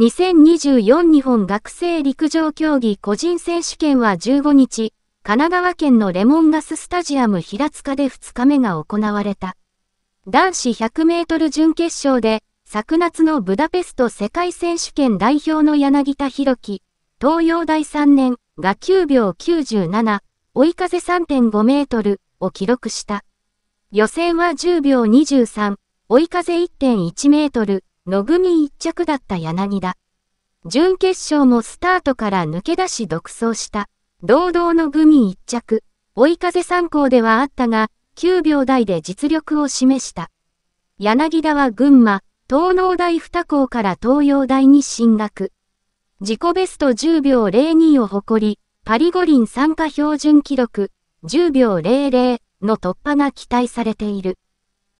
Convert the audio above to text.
2024日本学生陸上競技個人選手権は15日、神奈川県のレモンガススタジアム平塚で2日目が行われた。男子100メートル準決勝で、昨夏のブダペスト世界選手権代表の柳田博樹、東洋大3年が9秒97、追い風3.5メートルを記録した。予選は10秒23、追い風1.1メートル、のみ一着だった柳田。準決勝もスタートから抜け出し独走した、堂々の組一着、追い風参考ではあったが、9秒台で実力を示した。柳田は群馬、東農大二校から東洋大に進学。自己ベスト10秒02を誇り、パリ五輪参加標準記録10秒00の突破が期待されている。